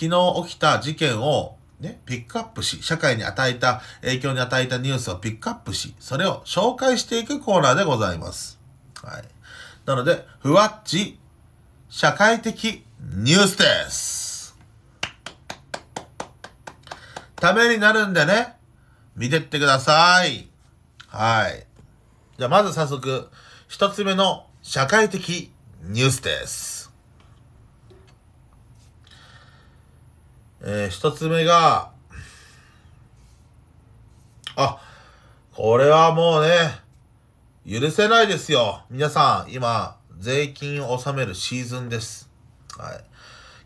昨日起きた事件をね、ピックアップし、社会に与えた、影響に与えたニュースをピックアップし、それを紹介していくコーナーでございます。はい。なので、ふわっち、社会的ニュースです。ためになるんでね、見てってください。はい。じゃあ、まず早速、一つ目の社会的ニュースです。えー、一つ目が、あ、これはもうね、許せないですよ。皆さん、今、税金を納めるシーズンです。はい。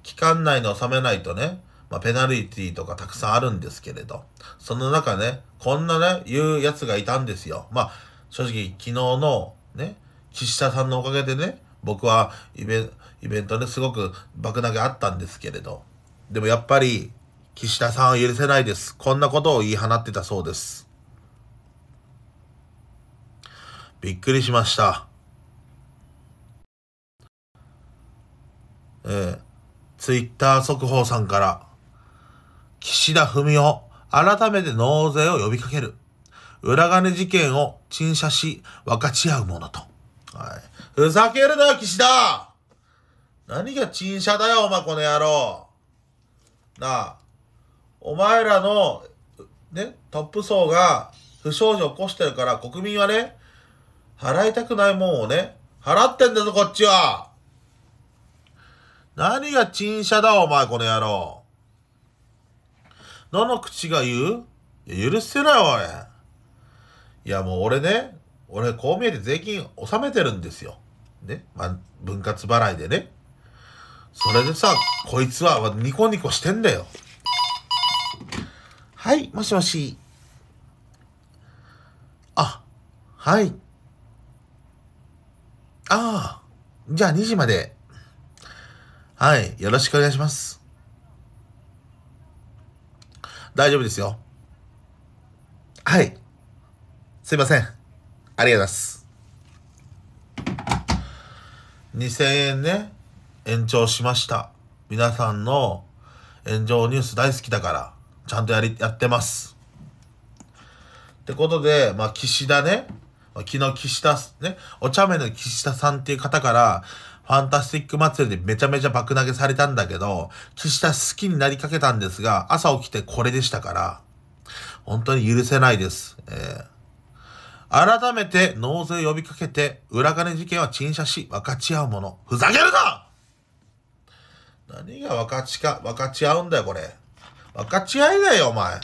期間内に納めないとね、まあ、ペナルティとかたくさんあるんですけれど、その中ね、こんなね、言うやつがいたんですよ。まあ、正直、昨日のね、岸田さんのおかげでね、僕はイベイベントですごく爆投げあったんですけれど、でもやっぱり、岸田さんは許せないです。こんなことを言い放ってたそうです。びっくりしました。えー、ツイッター速報さんから、岸田文雄、改めて納税を呼びかける。裏金事件を陳謝し、分かち合うものと。はい。ふざけるな、岸田何が陳謝だよ、お前、この野郎。なあ、お前らの、ね、トップ層が不祥事を起こしてるから国民はね、払いたくないもんをね、払ってんだぞ、こっちは何が陳謝だ、お前、この野郎。どの口が言う許せないわ、俺。いや、もう俺ね、俺、こう見えて税金納めてるんですよ。ね。まあ、分割払いでね。それでさ、こいつはニコニコしてんだよ。はい、もしもし。あ、はい。ああ、じゃあ2時まで。はい、よろしくお願いします。大丈夫ですよ。はい。すいません。ありがとうございます。2000円ね。延長しました。皆さんの炎上ニュース大好きだから、ちゃんとやり、やってます。ってことで、まあ、岸田ね、昨日岸田、ね、お茶目の岸田さんっていう方から、ファンタスティック祭りでめちゃめちゃ爆投げされたんだけど、岸田好きになりかけたんですが、朝起きてこれでしたから、本当に許せないです。えー改めて納税呼びかけて、裏金事件は陳謝し、分かち合うもの。ふざけるな何が分かちか、分かち合うんだよ、これ。分かち合いだよ、お前。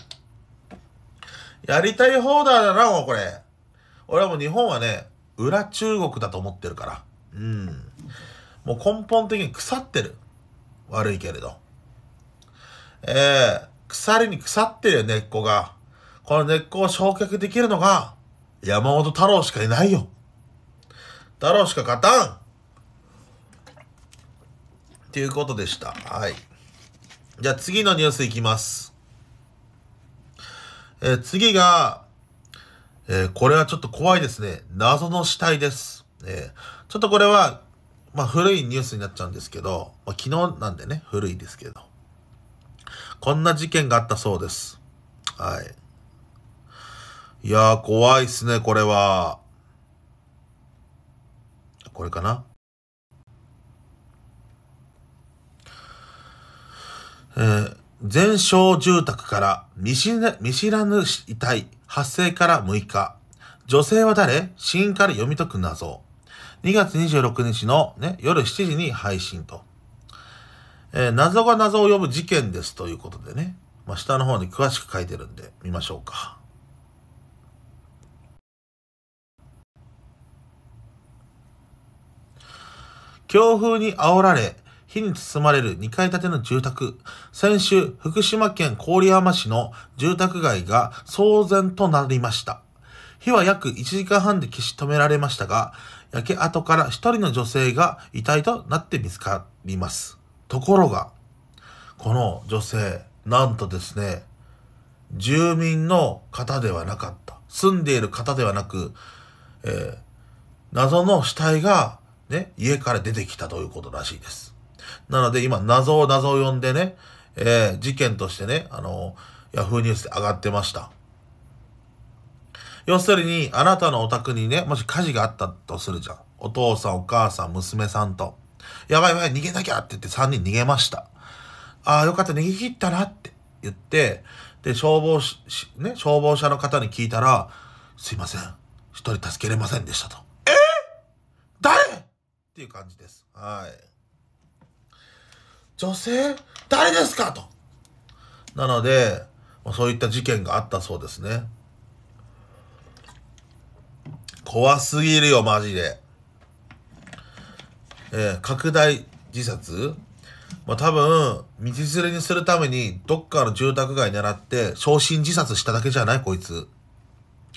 やりたい放題だな、もうこれ。俺はもう日本はね、裏中国だと思ってるから。うん。もう根本的に腐ってる。悪いけれど。ええー、腐りに腐ってるよ、根っこが。この根っこを焼却できるのが、山本太郎しかいないよ。太郎しか勝たんとていうことでした。はい。じゃあ次のニュースいきます。えー、次が、えー、これはちょっと怖いですね。謎の死体です。えー、ちょっとこれは、まあ古いニュースになっちゃうんですけど、まあ、昨日なんでね、古いですけど。こんな事件があったそうです。はい。いやー、怖いっすね、これは。これかなえー、全焼住宅から見知らぬ遺体発生から6日。女性は誰死因から読み解く謎。2月26日の、ね、夜7時に配信と。えー、謎が謎を呼ぶ事件ですということでね。まあ、下の方に詳しく書いてるんで見ましょうか。強風に煽られ、火に包まれる2階建ての住宅。先週、福島県郡山市の住宅街が騒然となりました。火は約1時間半で消し止められましたが、焼け跡から1人の女性が遺体となって見つかります。ところが、この女性、なんとですね、住民の方ではなかった。住んでいる方ではなく、えー、謎の死体がね、家から出てきたということらしいです。なので今、謎を謎を呼んでね、えー、事件としてね、あの、ヤフーニュースで上がってました。要するに、あなたのお宅にね、もし火事があったとするじゃん。お父さん、お母さん、娘さんと。やばいやばい、逃げなきゃって言って3人逃げました。ああ、よかった、逃げ切ったなって言って、で、消防し、ね、消防車の方に聞いたら、すいません、一人助けれませんでしたと。えー、誰っていう感じです。はい。女性誰ですかと。なので、そういった事件があったそうですね。怖すぎるよ、マジで。えー、拡大自殺まあ、多分、道連れにするために、どっかの住宅街狙って、昇進自殺しただけじゃないこいつ。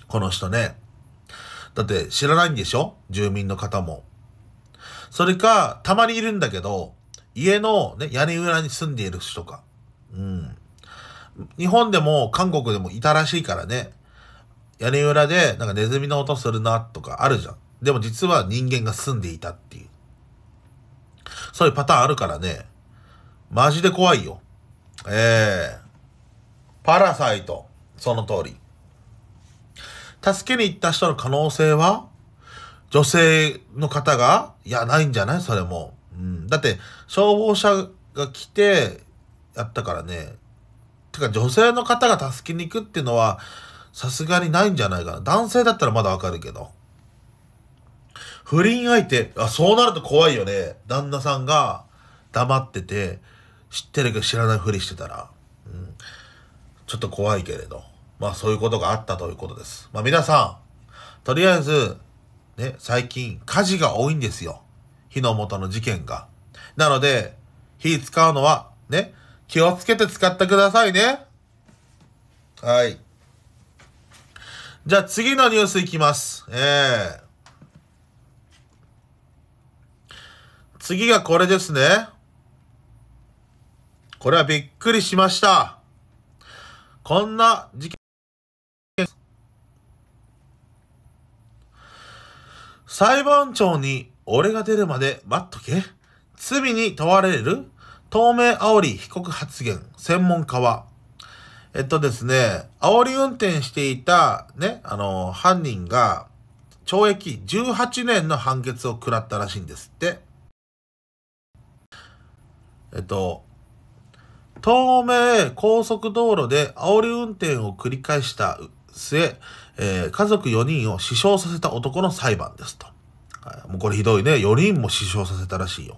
この人ね。だって、知らないんでしょ住民の方も。それか、たまにいるんだけど、家の、ね、屋根裏に住んでいる人か、うん。日本でも韓国でもいたらしいからね、屋根裏でなんかネズミの音するなとかあるじゃん。でも実は人間が住んでいたっていう。そういうパターンあるからね、マジで怖いよ。ええー、パラサイト、その通り。助けに行った人の可能性は女性の方がいや、ないんじゃないそれも。うん、だって消防車が来てやったからねてか女性の方が助けに行くっていうのはさすがにないんじゃないかな男性だったらまだわかるけど不倫相手あそうなると怖いよね旦那さんが黙ってて知ってるけど知らないふりしてたら、うん、ちょっと怖いけれどまあそういうことがあったということですまあ皆さんとりあえずね最近火事が多いんですよ火の元の事件が。なので、火使うのは、ね、気をつけて使ってくださいね。はい。じゃあ次のニュースいきます。ええー、次がこれですね。これはびっくりしました。こんな事件。裁判長に俺が出るまで待っとけ。罪に問われる透明煽り被告発言。専門家は。えっとですね、煽り運転していた、ね、あの、犯人が、懲役18年の判決を食らったらしいんですって。えっと、透明高速道路で煽り運転を繰り返した末、えー、家族4人を死傷させた男の裁判ですと。もうこれひどいね。4人も死傷させたらしいよ。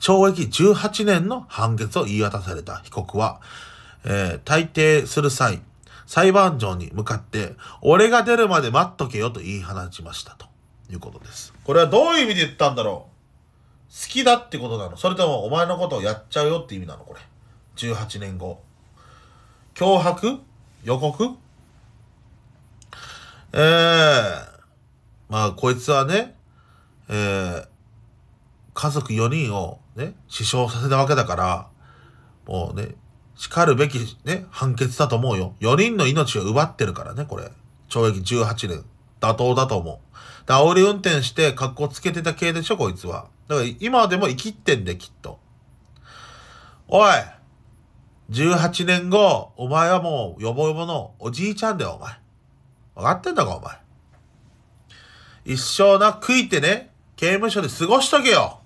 懲役18年の判決を言い渡された被告は、えー、退廷する際、裁判長に向かって、俺が出るまで待っとけよと言い放ちましたということです。これはどういう意味で言ったんだろう好きだってことなのそれともお前のことをやっちゃうよって意味なのこれ。18年後。脅迫予告ええー、まあこいつはね、えー、家族4人をね、死傷させたわけだから、もうね、叱るべきね、判決だと思うよ。4人の命を奪ってるからね、これ。懲役18年。妥当だと思う。で、煽り運転して、格好つけてた系でしょ、こいつは。だから、今でも生きってんで、きっと。おい !18 年後、お前はもう、よぼよぼのおじいちゃんだよ、お前。分かってんだか、お前。一生な、悔いてね、刑務所で過ごしとけよ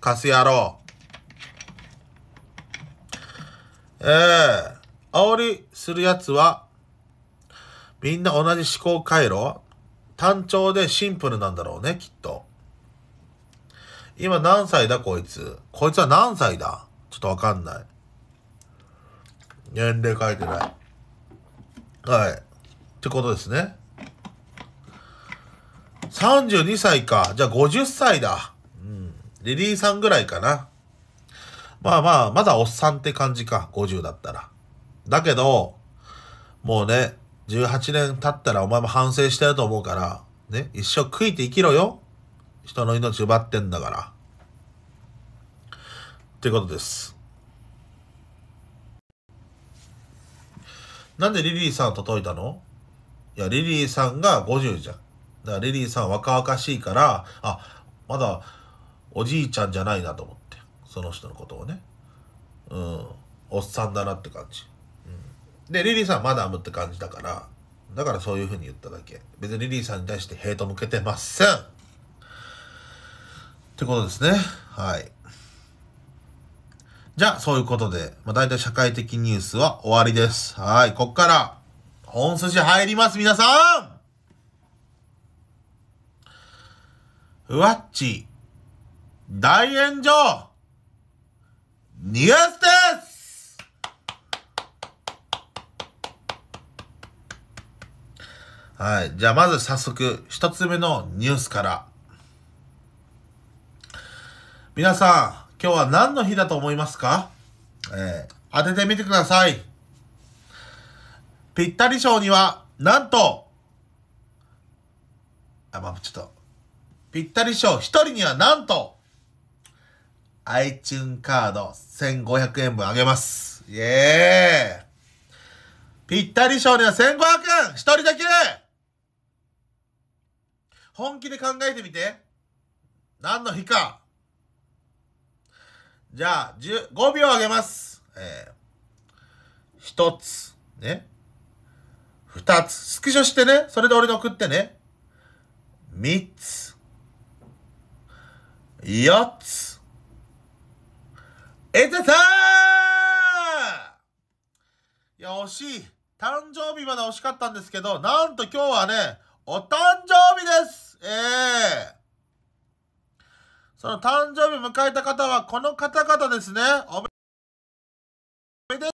カス野郎ええー、煽りするやつは、みんな同じ思考回路単調でシンプルなんだろうね、きっと。今何歳だ、こいつ。こいつは何歳だちょっとわかんない。年齢書いてない。はい。ってことですね。32歳か。じゃあ50歳だ。うん。リリーさんぐらいかな。まあまあ、まだおっさんって感じか。50だったら。だけど、もうね、18年経ったらお前も反省してると思うから、ね、一生悔いて生きろよ。人の命奪ってんだから。ってことです。なんでリリーさん届いたのいや、リリーさんが50じゃん。だからレディーさん若々しいから、あ、まだおじいちゃんじゃないなと思って。その人のことをね。うん。おっさんだなって感じ。うん、で、リリーさんマダムって感じだから、だからそういうふうに言っただけ。別にリリーさんに対してヘイト向けてませんってことですね。はい。じゃあ、そういうことで、まあ、大体社会的ニュースは終わりです。はい。こっから、本筋入ります、皆さんわっち、大炎上、ニュースですはい。じゃあ、まず早速、一つ目のニュースから。皆さん、今日は何の日だと思いますかえー、当ててみてください。ぴったり賞には、なんと、あ、まあ、ちょっと、ぴったり賞一人にはなんと、iTune カード1500円分あげます。イェーイぴったり賞には1500円一人だけ本気で考えてみて。何の日か。じゃあ、5秒あげます。えー、一つ、ね。二つ、スクショしてね。それで俺に送ってね。三つ、4つ。えてたいや、惜しい。誕生日まで惜しかったんですけど、なんと今日はね、お誕生日ですええーその誕生日迎えた方は、この方々ですね。おめで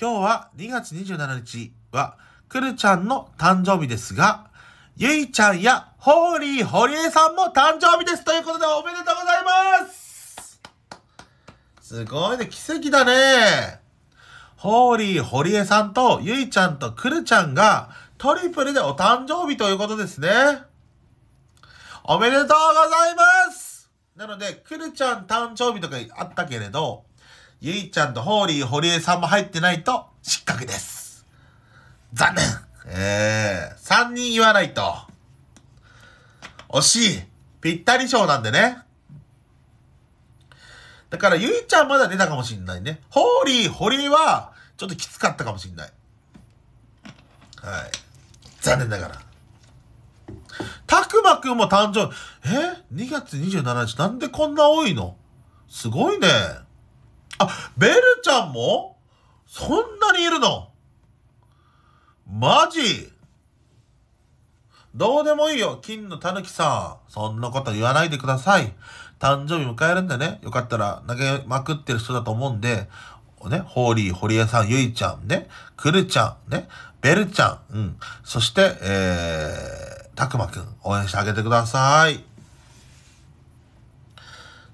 今日は2月27日は、くるちゃんの誕生日ですが、ゆいちゃんや、ホーリー、堀江さんも誕生日ですということでおめでとうございますすごいね、奇跡だねホーリー、堀江さんと、ゆいちゃんとくるちゃんが、トリプルでお誕生日ということですね。おめでとうございますなので、くるちゃん誕生日とかあったけれど、ゆいちゃんとホーリー、堀江さんも入ってないと失格です。残念えー、3人言わないと。惜しい。ぴったり賞なんでね。だから、ゆいちゃんまだ出たかもしんないね。ホーリー、堀は、ちょっときつかったかもしんない。はい。残念ながら。たくまくんも誕生日、え ?2 月27日、なんでこんな多いのすごいね。あ、ベルちゃんもそんなにいるのマジどうでもいいよ、金のたぬきさん。そんなこと言わないでください。誕生日迎えるんでね、よかったら投げまくってる人だと思うんで、ね、ホーリー、堀江さん、ゆいちゃんね、くるちゃんね、ベルちゃん、うん。そして、えー、たくまくん、応援してあげてください。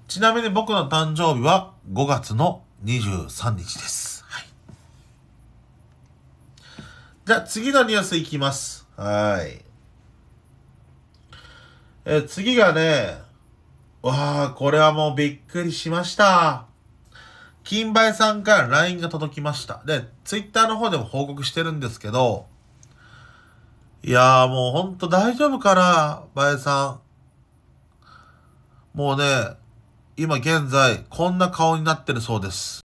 ちなみに僕の誕生日は5月の23日です。じゃあ次のニュースいきます。はい。え、次がね、わあ、これはもうびっくりしました。金梅さんから LINE が届きました。で、Twitter の方でも報告してるんですけど、いやーもうほんと大丈夫かな、梅さん。もうね、今現在こんな顔になってるそうです。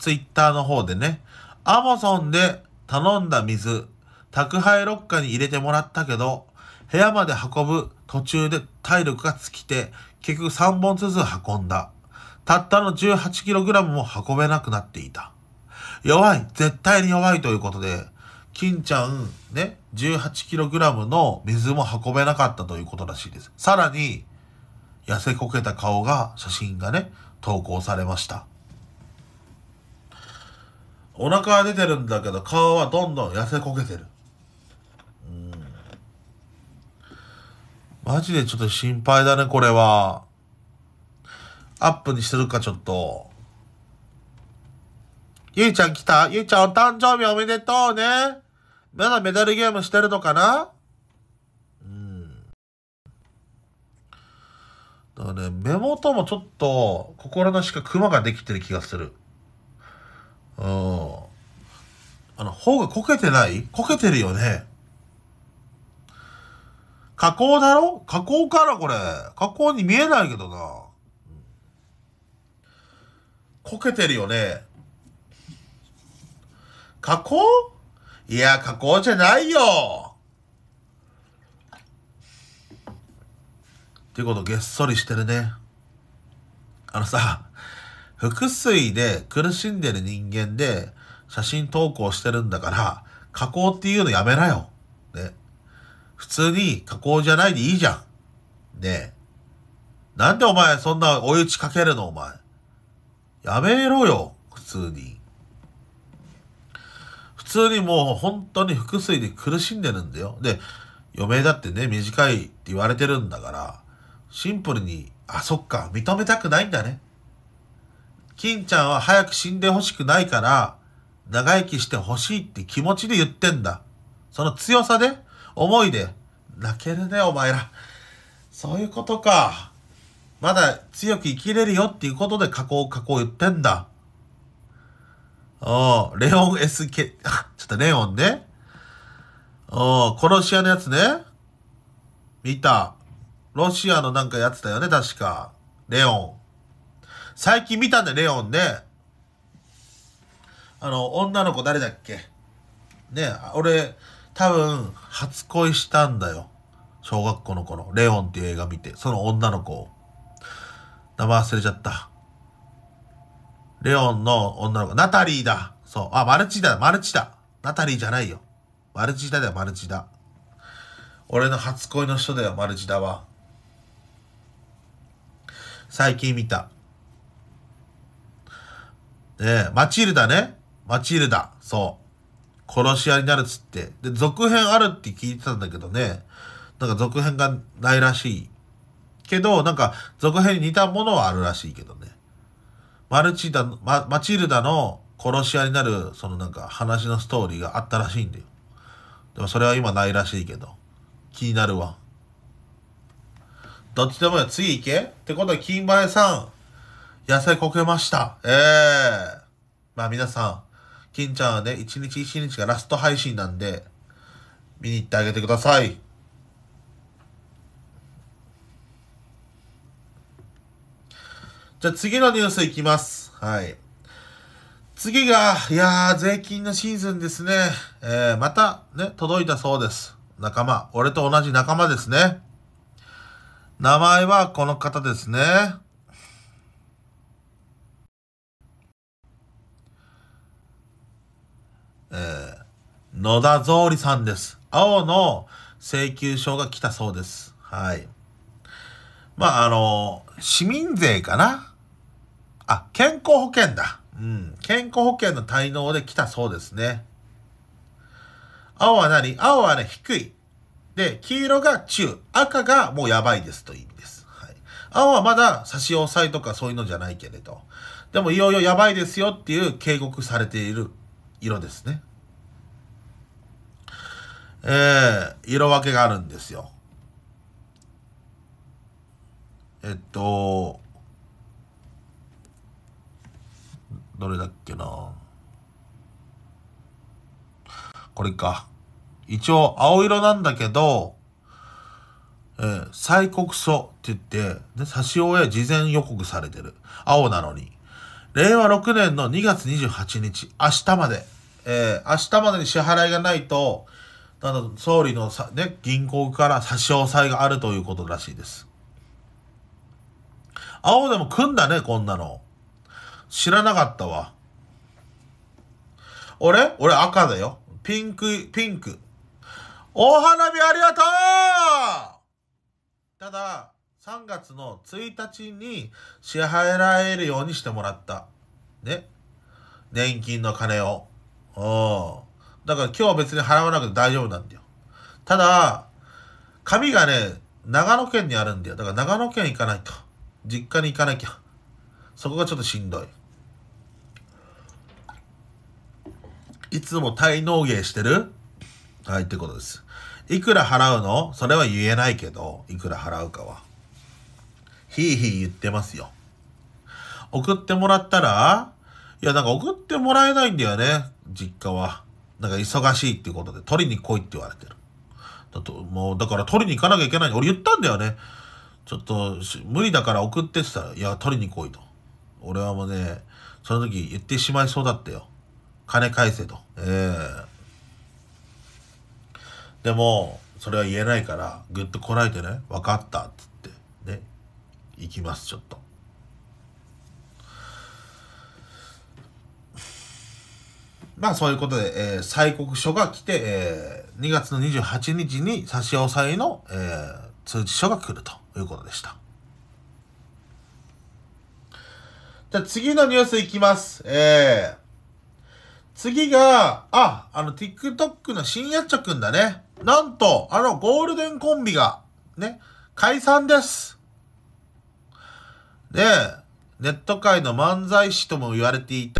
ツイッターの方でね、アマゾンで頼んだ水、宅配ロッカーに入れてもらったけど、部屋まで運ぶ途中で体力が尽きて、結局3本ずつ運んだ。たったの 18kg も運べなくなっていた。弱い絶対に弱いということで、金ちゃん、ね、18kg の水も運べなかったということらしいです。さらに、痩せこけた顔が、写真がね、投稿されました。お腹は出てるんだけど、顔はどんどん痩せこけてる。うん。マジでちょっと心配だね、これは。アップにしてるか、ちょっと。ゆいちゃん来たゆいちゃんお誕生日おめでとうね。まだメダルゲームしてるのかなうん。だからね、目元もちょっと、心なしかクマができてる気がする。うん。あの、方がこけてないこけてるよね。加工だろ加工からこれ。加工に見えないけどな。こけてるよね。加工いや、加工じゃないよ。っていうこと、げっそりしてるね。あのさ、腹水で苦しんでる人間で写真投稿してるんだから、加工っていうのやめなよ。ね。普通に加工じゃないでいいじゃん。ねなんでお前そんな追い打ちかけるのお前。やめろよ。普通に。普通にもう本当に腹水で苦しんでるんだよ。で、余命だってね、短いって言われてるんだから、シンプルに、あ、そっか、認めたくないんだね。金ちゃんは早く死んでほしくないから、長生きしてほしいって気持ちで言ってんだ。その強さで、思いで、泣けるね、お前ら。そういうことか。まだ強く生きれるよっていうことで加工加工言ってんだ。おレオン SK、ちょっとレオンね。お殺し屋のやつね。見た。ロシアのなんかやつだよね、確か。レオン。最近見たんだよ、レオンね。あの、女の子誰だっけね、俺、多分、初恋したんだよ。小学校の頃、レオンっていう映画見て、その女の子を。名前忘れちゃった。レオンの女の子、ナタリーだ。そう。あ、マルチだ、マルチだ。ナタリーじゃないよ。マルチだだよ、マルチだ。俺の初恋の人だよ、マルチだは。最近見た。えマチルダね。マチルダ。そう。殺し屋になるっつって。で、続編あるって聞いてたんだけどね。なんか続編がないらしい。けど、なんか続編に似たものはあるらしいけどね。マルチダ、ママチルダの殺し屋になる、そのなんか話のストーリーがあったらしいんだよ。でもそれは今ないらしいけど。気になるわ。どっちでもよ、次行けってことは、金前さん。野菜こけました。ええー、まあ皆さん、金ちゃんはね、一日一日がラスト配信なんで、見に行ってあげてください。じゃあ次のニュースいきます。はい。次が、いやー、税金のシーズンですね。えー、またね、届いたそうです。仲間。俺と同じ仲間ですね。名前はこの方ですね。えー、野田草里さんです。青の請求書が来たそうです。はい。まあ、あの市民税かなあ、健康保険だ。うん。健康保険の滞納で来たそうですね。青は何青はね、低い。で、黄色が中。赤がもうやばいですという意味です。はい。青はまだ差し押さえとかそういうのじゃないけれど。でもいよいよやばいですよっていう警告されている色ですね。えー、色分けがあるんですよ。えっと、どれだっけなこれか。一応、青色なんだけど、えー、催告書って言って、で、差し終え事前予告されてる。青なのに。令和6年の2月28日、明日まで、えー、明日までに支払いがないと、あの、総理のさ、ね、銀行から差し押さえがあるということらしいです。青でも組んだね、こんなの。知らなかったわ。俺俺赤だよ。ピンク、ピンク。お花火ありがとうただ、3月の1日に支払えるようにしてもらった。ね。年金の金を。うん。だから今日は別に払わなくて大丈夫なんだよ。ただ、紙がね、長野県にあるんだよ。だから長野県行かないと。実家に行かなきゃ。そこがちょっとしんどい。いつも滞納芸してるはい、ってことです。いくら払うのそれは言えないけど、いくら払うかは。ひいひい言ってますよ。送ってもらったら、いや、なんか送ってもらえないんだよね、実家は。なんか忙しいっていうことで、取りに来いって言われてる。だと、もう、だから取りに行かなきゃいけない。俺言ったんだよね。ちょっと、無理だから送ってって言ったら、いや、取りに来いと。俺はもうね、その時言ってしまいそうだったよ。金返せと。ええー、でも、それは言えないから、ぐっとこらえてね、分かったっついきますちょっとまあそういうことで、えー、催告書が来て、えー、2月の28日に差し押さえの、えー、通知書が来るということでした。じゃあ次のニュースいきます。えー、次が、あ、あの TikTok の新やっちょくんだね。なんと、あのゴールデンコンビが、ね、解散です。で、ネット界の漫才師とも言われてい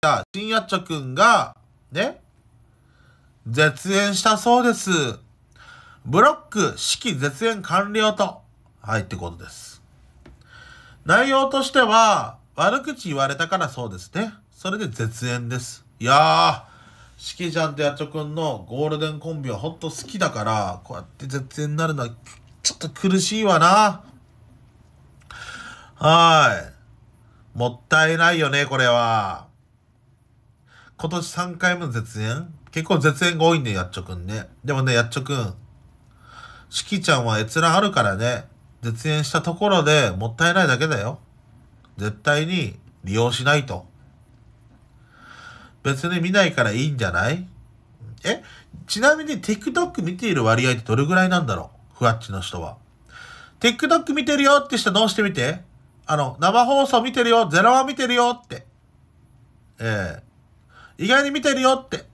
た、新やっちょくんが、ね、絶縁したそうです。ブロック式絶縁完了と、はい、ってことです。内容としては、悪口言われたからそうですね。それで絶縁です。いやー、式きちゃんとやっちょくんのゴールデンコンビはほんと好きだから、こうやって絶縁になるのはちょっと苦しいわな。はい。もったいないよね、これは。今年3回目の絶縁結構絶縁が多いんで、やっちょくんね。でもね、やっちょくん。しきちゃんは閲覧あるからね、絶縁したところでもったいないだけだよ。絶対に利用しないと。別に見ないからいいんじゃないえちなみに TikTok 見ている割合ってどれぐらいなんだろうふわっちの人は。TikTok 見てるよって人どうしてみてあの、生放送見てるよ、ゼロは見てるよって。ええー、意外に見てるよって。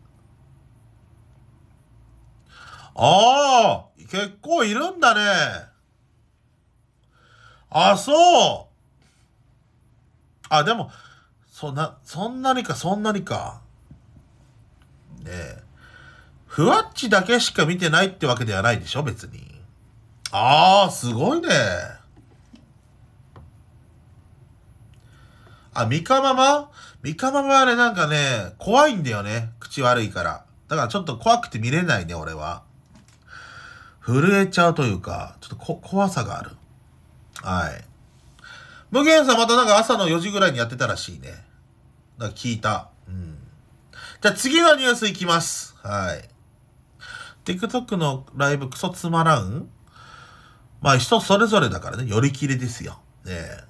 ああ、結構いるんだね。あ、そう。あ、でも、そんな、そんなにか、そんなにか。ねえ。ふわっちだけしか見てないってわけではないでしょ、別に。ああ、すごいね。あ、ミカママミカママあれなんかね、怖いんだよね。口悪いから。だからちょっと怖くて見れないね、俺は。震えちゃうというか、ちょっとこ、怖さがある。はい。無限さんまたなんか朝の4時ぐらいにやってたらしいね。だから聞いた。うん。じゃあ次のニュースいきます。はい。TikTok のライブクソつまらんまあ人それぞれだからね、寄り切りですよ。ねえ。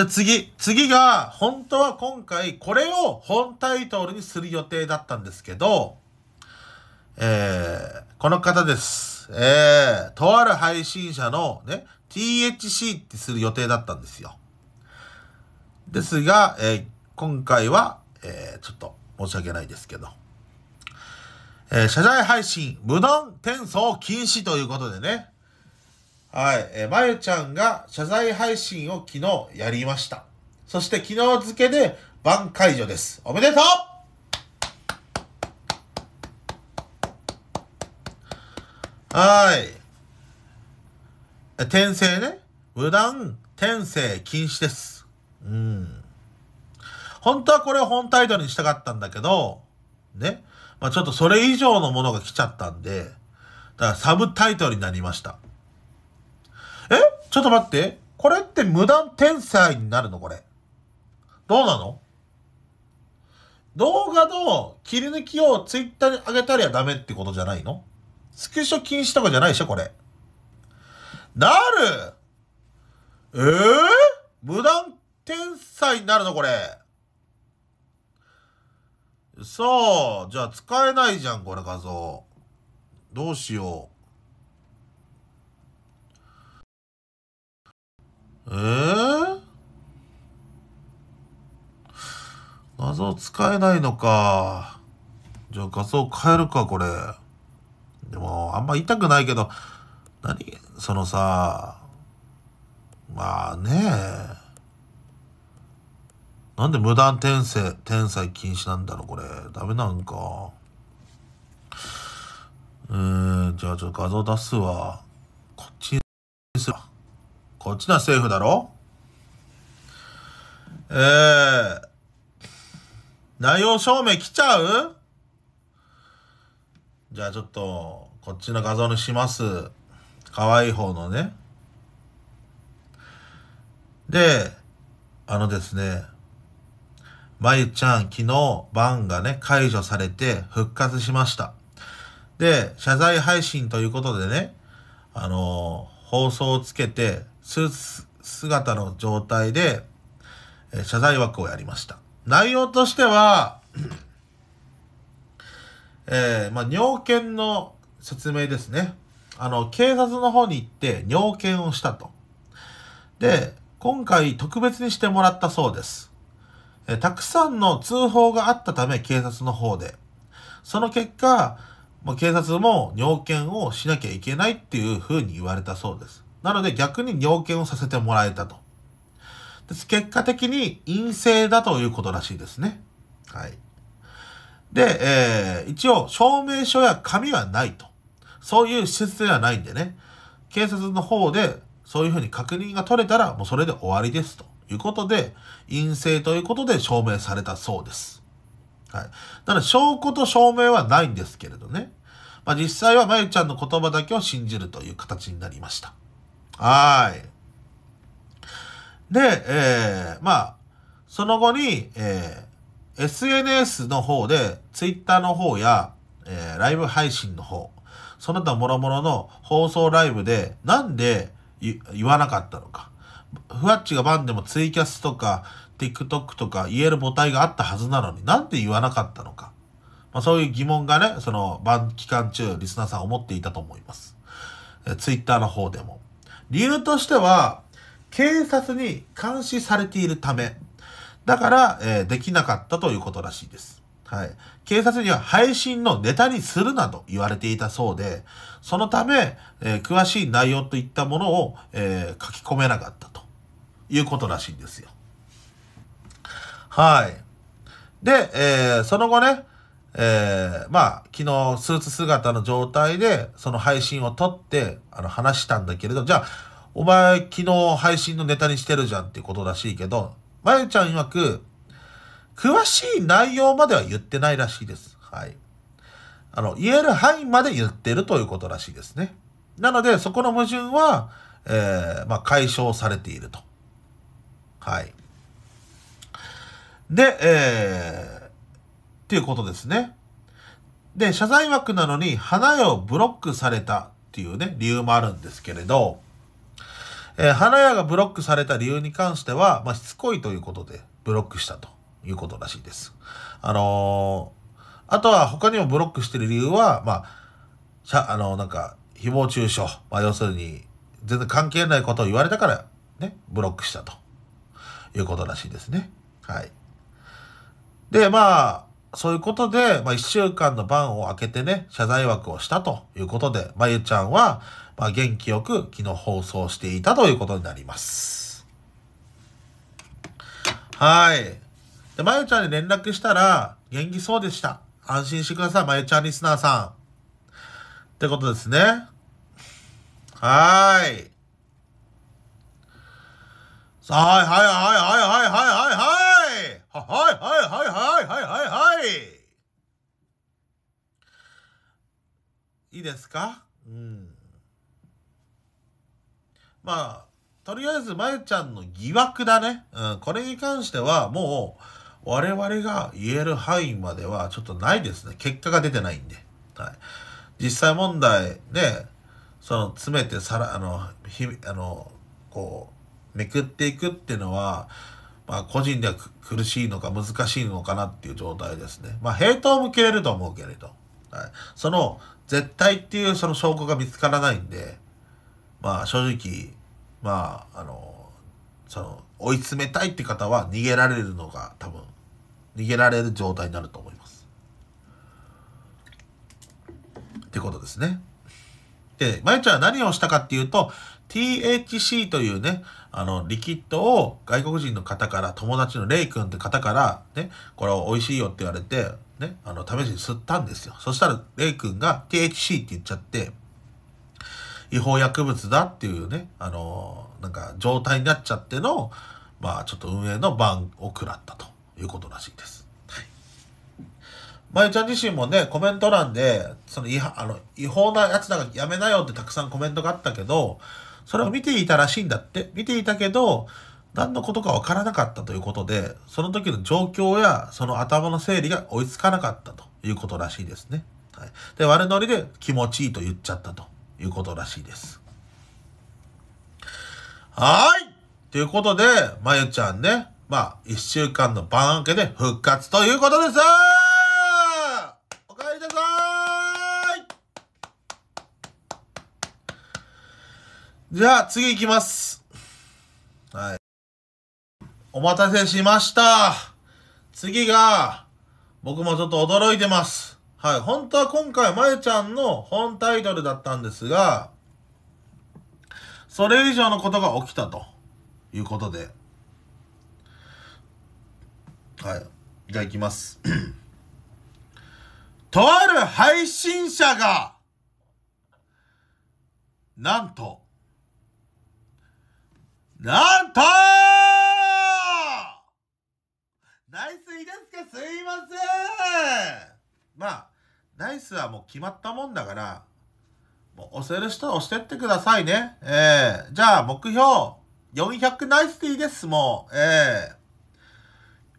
ゃあ次。次が、本当は今回、これを本タイトルにする予定だったんですけど、えー、この方です。えー、とある配信者のね、THC ってする予定だったんですよ。ですが、えー、今回は、えー、ちょっと申し訳ないですけど、えー、謝罪配信、無断転送禁止ということでね、はい。えー、まゆちゃんが謝罪配信を昨日やりました。そして昨日付けで番解除です。おめでとうはい。転生ね。無断転生禁止です。うん。本当はこれを本タイトルにしたかったんだけど、ね。まあ、ちょっとそれ以上のものが来ちゃったんで、だからサブタイトルになりました。えちょっと待って。これって無断転載になるのこれ。どうなの動画の切り抜きをツイッターに上げたりはダメってことじゃないのスクショ禁止とかじゃないでしょこれ。なるえぇ、ー、無断転載になるのこれ。そう。じゃあ使えないじゃん、これ画像。どうしよう。えー、画像使えないのか。じゃあ画像変えるか、これ。でも、あんま言いたくないけど、何そのさ、まあねなんで無断転生、転載禁止なんだろう、これ。ダメなんか。うーん、じゃあちょっと画像出すわ。こっちのセーフだろえー、内容証明来ちゃうじゃあちょっと、こっちの画像にします。可愛い方のね。で、あのですね、まゆちゃん昨日バンがね、解除されて復活しました。で、謝罪配信ということでね、あのー、放送をつけて、姿の状態で、え謝罪枠をやりました。内容としては、えー、まあ、尿検の説明ですね。あの、警察の方に行って尿検をしたと。で、今回特別にしてもらったそうです。えー、たくさんの通報があったため警察の方で。その結果、まあ、警察も尿検をしなきゃいけないっていう風に言われたそうです。なので逆に尿検をさせてもらえたと。です結果的に陰性だということらしいですね。はい。で、えー、一応、証明書や紙はないと。そういう施設ではないんでね。警察の方で、そういうふうに確認が取れたら、もうそれで終わりですということで、陰性ということで証明されたそうです。はい。だから証拠と証明はないんですけれどね。まあ、実際はまゆちゃんの言葉だけを信じるという形になりました。はい。で、えー、まあ、その後に、えー、SNS の方で、Twitter の方や、えー、ライブ配信の方、その他諸々の放送ライブで、なんで言わなかったのか。ふわっちがバンでもツイキャスとか、TikTok とか言える母体があったはずなのになんで言わなかったのか。まあ、そういう疑問がね、その、番期間中、リスナーさん思っていたと思います。え、Twitter の方でも。理由としては、警察に監視されているため、だから、えー、できなかったということらしいです。はい。警察には配信のネタにするなと言われていたそうで、そのため、えー、詳しい内容といったものを、えー、書き込めなかったということらしいんですよ。はい。で、えー、その後ね、えー、まあ、昨日スーツ姿の状態で、その配信を撮って、あの、話したんだけれど、じゃあ、お前昨日配信のネタにしてるじゃんっていうことらしいけど、まゆちゃん曰く、詳しい内容までは言ってないらしいです。はい。あの、言える範囲まで言ってるということらしいですね。なので、そこの矛盾は、えー、まあ、解消されていると。はい。で、えー、っていうことですね。で、謝罪枠なのに花屋をブロックされたっていうね、理由もあるんですけれど、えー、花屋がブロックされた理由に関しては、まあ、しつこいということでブロックしたということらしいです。あのー、あとは他にもブロックしてる理由は、まあ、あのー、なんか、誹謗中傷。まあ、要するに、全然関係ないことを言われたから、ね、ブロックしたということらしいですね。はい。で、まあ、そういうことで、まあ、1週間の番を開けてね、謝罪枠をしたということで、まゆちゃんは、まあ、元気よく昨日放送していたということになります。はい。で、まゆちゃんに連絡したら、元気そうでした。安心してください、まゆちゃんリスナーさん。ってことですね。はーいはいはいはいはいはいはいはいはいはいはいはいはいはいいいいですかうん。まあ、とりあえず、まゆちゃんの疑惑だね。うん、これに関しては、もう、我々が言える範囲まではちょっとないですね。結果が出てないんで。はい。実際問題ね、その、詰めてさら、あの、ひ、あの、こう、めくっていくっていうのは、まあ、個人では苦しいのか難しいのかなっていう状態ですね。まあ、ヘイトを向けれると思うけれど、はい、その絶対っていうその証拠が見つからないんで、まあ、正直、まあ、あの、その、追い詰めたいって方は逃げられるのが多分、逃げられる状態になると思います。ってことですね。で、まゆちゃんは何をしたかっていうと、THC というね、あの、リキッドを外国人の方から、友達のレイ君って方から、ね、これ美味しいよって言われて、ね、あの、試しに吸ったんですよ。そしたら、レイ君が THC って言っちゃって、違法薬物だっていうね、あの、なんか状態になっちゃっての、まあ、ちょっと運営の番を食らったということらしいです。はい。まゆちゃん自身もね、コメント欄で、その違あの違法なやつだからやめなよってたくさんコメントがあったけど、それを見ていたらしいんだって。見ていたけど、何のことかわからなかったということで、その時の状況やその頭の整理が追いつかなかったということらしいですね。はい、で、悪ノリで気持ちいいと言っちゃったということらしいです。はーいということで、まゆちゃんね、まあ、一週間の番明けで復活ということですじゃあ次行きます。はい。お待たせしました。次が、僕もちょっと驚いてます。はい。本当は今回、まゆちゃんの本タイトルだったんですが、それ以上のことが起きたということで。はい。じゃあ行きます。とある配信者が、なんと、なんとナイスいいですかすいませんまあ、ナイスはもう決まったもんだから、もう押せる人は押してってくださいね。ええー、じゃあ目標、400ナイスでいいです、もう。ええー、も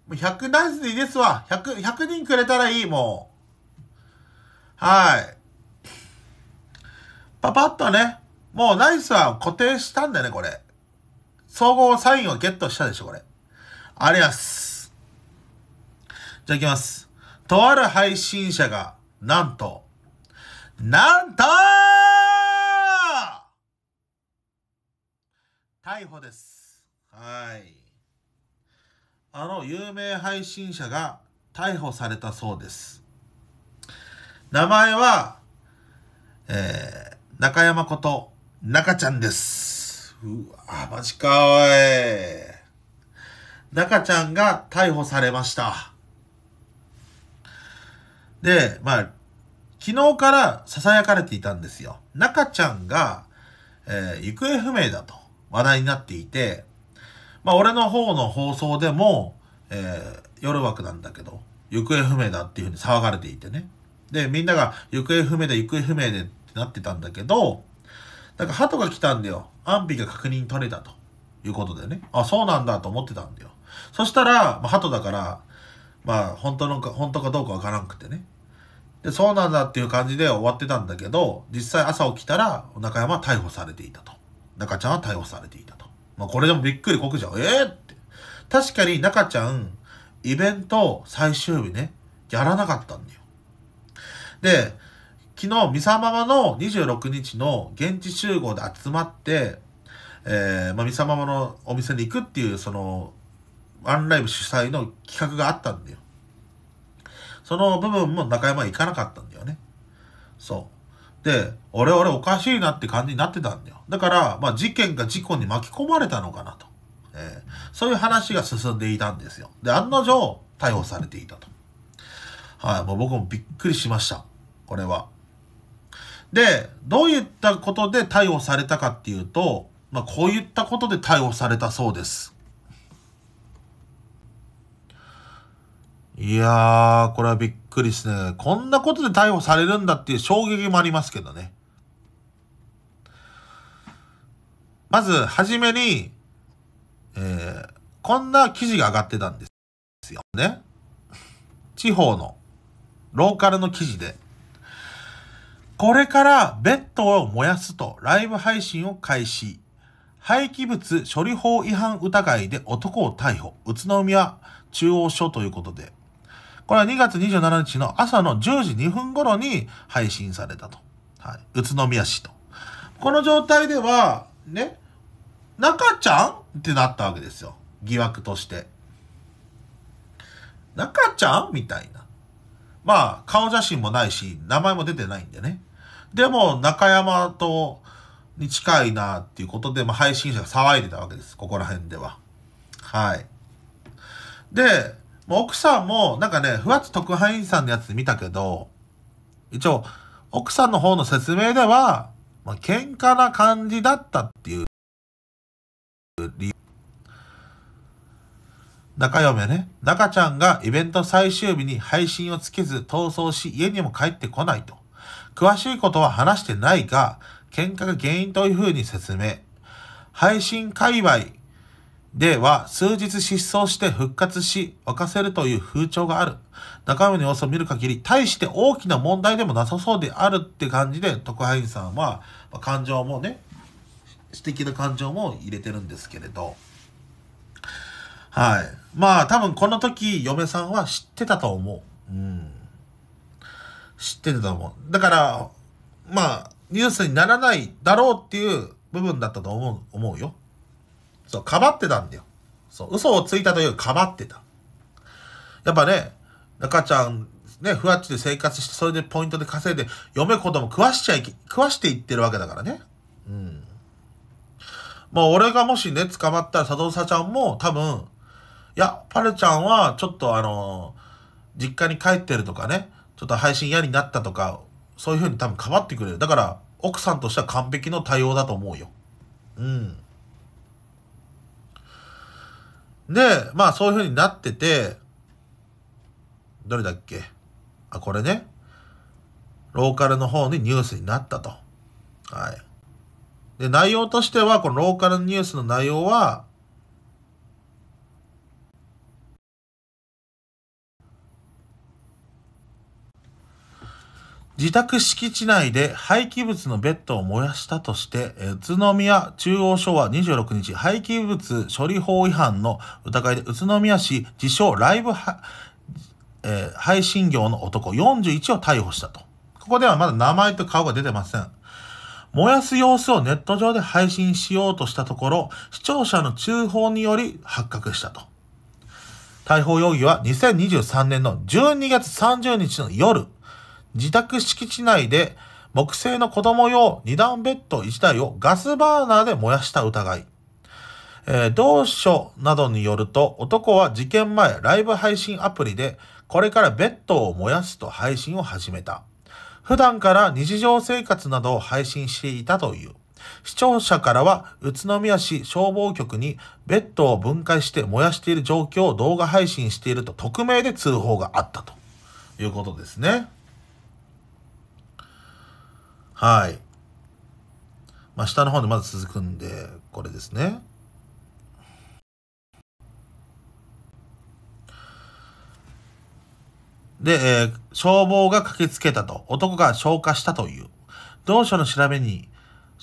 う100ナイスでいいですわ。100、100人くれたらいい、もう。はい。パパッとね、もうナイスは固定したんだね、これ。総合サインをゲットしたでしょ、これ。あります。じゃあ行きます。とある配信者が、なんと、なんと逮捕です。はい。あの有名配信者が逮捕されたそうです。名前は、えー、中山こと、中ちゃんです。うわ、マジかおい。中ちゃんが逮捕されました。で、まあ、昨日から囁かれていたんですよ。中ちゃんが、えー、行方不明だと話題になっていて、まあ、俺の方の放送でも、えー、夜枠なんだけど、行方不明だっていうふうに騒がれていてね。で、みんなが行方不明で行方不明でってなってたんだけど、だから鳩が来たんだよ。安否が確認取れたということでね。あ、そうなんだと思ってたんだよ。そしたら、まあ、鳩だから、まあ、本当のか、本当かどうかわからんくてね。で、そうなんだっていう感じで終わってたんだけど、実際朝起きたら、中山は逮捕されていたと。中ちゃんは逮捕されていたと。まあ、これでもびっくり国じゃん。ええー、って。確かに中ちゃん、イベント最終日ね、やらなかったんだよ。で、昨日、ミサママの26日の現地集合で集まって、えー、まあ、ミサママのお店に行くっていう、その、ワンライブ主催の企画があったんだよ。その部分も中山行かなかったんだよね。そう。で、俺、俺おかしいなって感じになってたんだよ。だから、まあ、事件が事故に巻き込まれたのかなと。えー、そういう話が進んでいたんですよ。で、案の定、逮捕されていたと。はい、もう僕もびっくりしました。これは。で、どういったことで逮捕されたかっていうと、まあ、こういったことで逮捕されたそうです。いやー、これはびっくりですね。こんなことで逮捕されるんだっていう衝撃もありますけどね。まず、はじめに、えー、こんな記事が上がってたんですよね。地方の、ローカルの記事で。これからベッドを燃やすとライブ配信を開始。廃棄物処理法違反疑いで男を逮捕。宇都宮中央署ということで。これは2月27日の朝の10時2分頃に配信されたと。はい。宇都宮市と。この状態では、ね、中ちゃんってなったわけですよ。疑惑として。中ちゃんみたいな。まあ、顔写真もないし、名前も出てないんでね。でも、中山と、に近いなっていうことで、まあ、配信者が騒いでたわけです。ここら辺では。はい。で、もう奥さんも、なんかね、ふわ特派員さんのやつ見たけど、一応、奥さんの方の説明では、まあ、喧嘩な感じだったっていう理由。中嫁ね、中ちゃんがイベント最終日に配信をつけず逃走し、家にも帰ってこないと。詳しいことは話してないが、喧嘩が原因というふうに説明。配信界隈では数日失踪して復活し、沸かせるという風潮がある。中身の様子を見る限り、大して大きな問題でもなさそうであるって感じで、特派員さんは、ま感情もね、私的な感情も入れてるんですけれど。はい。まあ多分この時、嫁さんは知ってたと思う。うん。知ってたと思う。だから、まあ、ニュースにならないだろうっていう部分だったと思う、思うよ。そう、かばってたんだよ。そう、嘘をついたというかばってた。やっぱね、赤ちゃん、ね、ふわっちで生活して、それでポイントで稼いで、嫁子供食わしちゃいけ、食わしていってるわけだからね。うん。まあ、俺がもしね、捕まったら、佐藤さちゃんも多分、いや、パルちゃんは、ちょっとあのー、実家に帰ってるとかね、ちょっと配信嫌になったとか、そういう風に多分かばってくれる。だから、奥さんとしては完璧の対応だと思うよ。うん。で、まあそういう風になってて、どれだっけあ、これね。ローカルの方にニュースになったと。はい。で、内容としては、このローカルニュースの内容は、自宅敷地内で廃棄物のベッドを燃やしたとして、宇都宮中央署は26日、廃棄物処理法違反の疑いで宇都宮市自称ライブ、えー、配信業の男41を逮捕したと。ここではまだ名前と顔が出てません。燃やす様子をネット上で配信しようとしたところ、視聴者の通報により発覚したと。逮捕容疑は2023年の12月30日の夜、自宅敷地内で木製の子供用二段ベッド1台をガスバーナーで燃やした疑い。えー、同書などによると男は事件前ライブ配信アプリでこれからベッドを燃やすと配信を始めた。普段から日常生活などを配信していたという。視聴者からは宇都宮市消防局にベッドを分解して燃やしている状況を動画配信していると匿名で通報があったということですね。はい。まあ、下の方でまだ続くんで、これですね。で、えー、消防が駆けつけたと、男が消火したという。同社の調べに、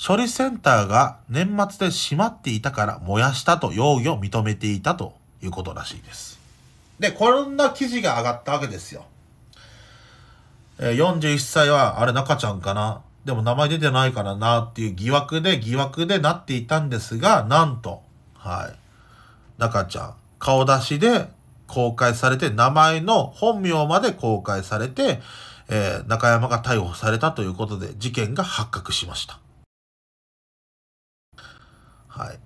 処理センターが年末で閉まっていたから燃やしたと容疑を認めていたということらしいです。で、こんな記事が上がったわけですよ。えー、41歳は、あれ、中ちゃんかなでも名前出てないからなっていう疑惑で疑惑でなっていたんですが、なんと、はい。中ちゃん、顔出しで公開されて、名前の本名まで公開されて、えー、中山が逮捕されたということで、事件が発覚しました。はい。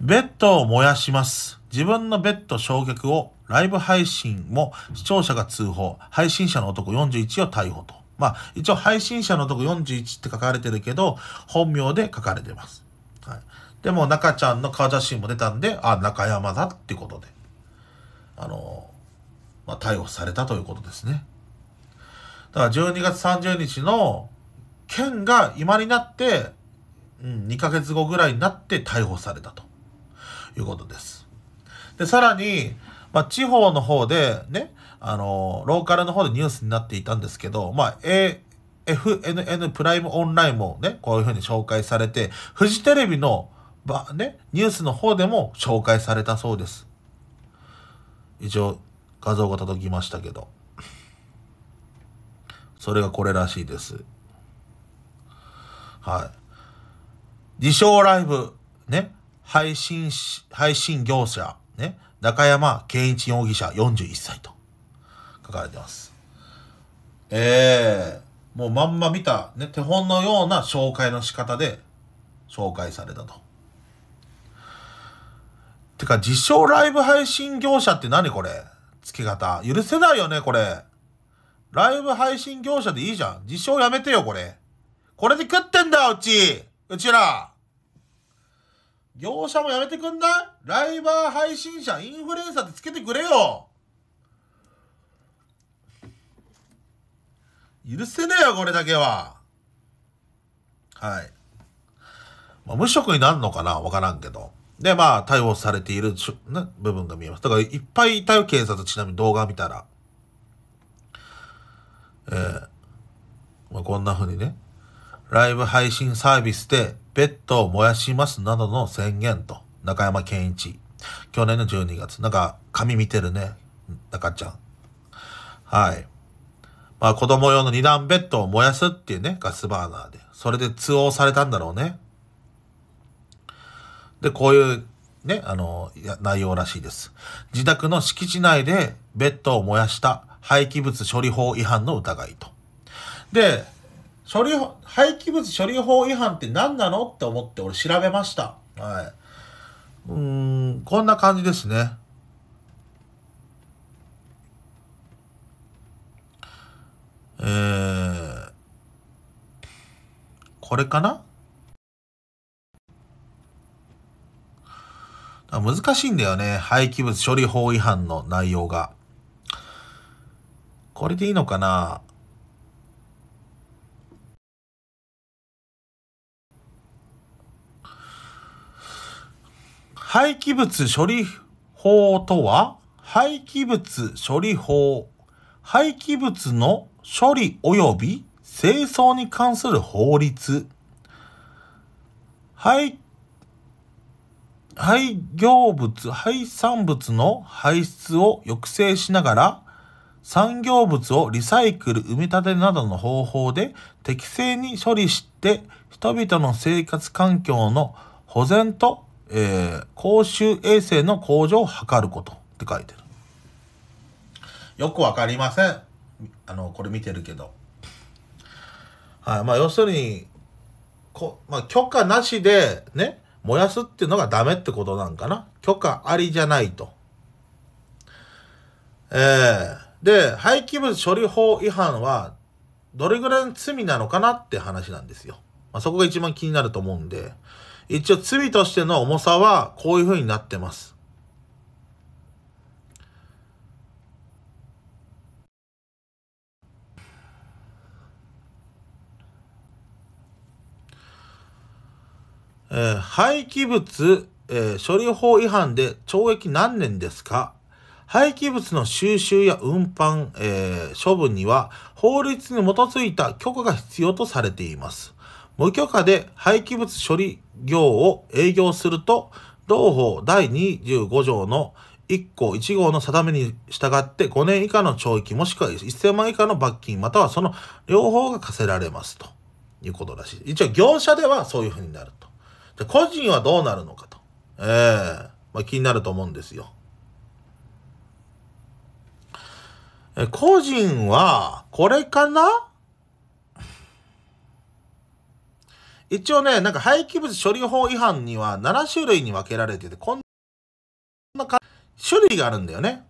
ベッドを燃やします。自分のベッド焼却をライブ配信も視聴者が通報、配信者の男41を逮捕と。まあ、一応配信者のとこ41って書かれてるけど、本名で書かれてます。はい。でも、中ちゃんの顔写真も出たんで、あ、中山だってことで、あの、まあ、逮捕されたということですね。だから、12月30日の、県が今になって、うん、2ヶ月後ぐらいになって逮捕されたということです。で、さらに、まあ、地方の方でね、あの、ローカルの方でニュースになっていたんですけど、まあ、A、FNN プライムオンラインもね、こういうふうに紹介されて、フジテレビの、ば、ね、ニュースの方でも紹介されたそうです。一応、画像が届きましたけど。それがこれらしいです。はい。自称ライブ、ね、配信し、配信業者、ね、中山健一容疑者41歳と。書かれてます。えー、もうまんま見た、ね、手本のような紹介の仕方で紹介されたと。てか、自称ライブ配信業者って何これ付け方。許せないよね、これ。ライブ配信業者でいいじゃん。自称やめてよ、これ。これで食ってんだうち。うちら。業者もやめてくんないライバー配信者、インフルエンサーってつけてくれよ。許せねえよ、これだけは。はい。まあ、無職になるのかなわからんけど。で、まあ、逮捕されている、ね、部分が見えます。だから、いっぱいいたよ、警察。ちなみに動画見たら。えー、まあ、こんな風にね。ライブ配信サービスで、ベッドを燃やしますなどの宣言と。中山健一。去年の12月。なんか、髪見てるね。中ちゃん。はい。まあ子供用の二段ベッドを燃やすっていうね、ガスバーナーで。それで通報されたんだろうね。で、こういうね、あの、内容らしいです。自宅の敷地内でベッドを燃やした廃棄物処理法違反の疑いと。で、処理、廃棄物処理法違反って何なのって思って俺調べました。はい。うん、こんな感じですね。えー、これかな難しいんだよね。廃棄物処理法違反の内容が。これでいいのかな廃棄物処理法とは、廃棄物処理法、廃棄物の処理及び清掃に関する法律、廃、廃業物、廃産物の排出を抑制しながら、産業物をリサイクル、埋め立てなどの方法で適正に処理して、人々の生活環境の保全と、えー、公衆衛生の向上を図ることって書いてる。よくわかりません。あのこれ見てるけどはいまあ要するにこ、まあ、許可なしでね燃やすっていうのがダメってことなんかな許可ありじゃないとえー、で廃棄物処理法違反はどれぐらいの罪なのかなって話なんですよ、まあ、そこが一番気になると思うんで一応罪としての重さはこういうふうになってますえー、廃棄物、えー、処理法違反で懲役何年ですか廃棄物の収集や運搬、えー、処分には法律に基づいた許可が必要とされています。無許可で廃棄物処理業を営業すると、同法第25条の1項1号の定めに従って5年以下の懲役もしくは1000万以下の罰金またはその両方が課せられますということらしい。一応業者ではそういうふうになる。個人はどうなるのかと。ええー、まあ、気になると思うんですよ。え、個人は、これかな一応ね、なんか廃棄物処理法違反には7種類に分けられてて、こんな種類があるんだよね。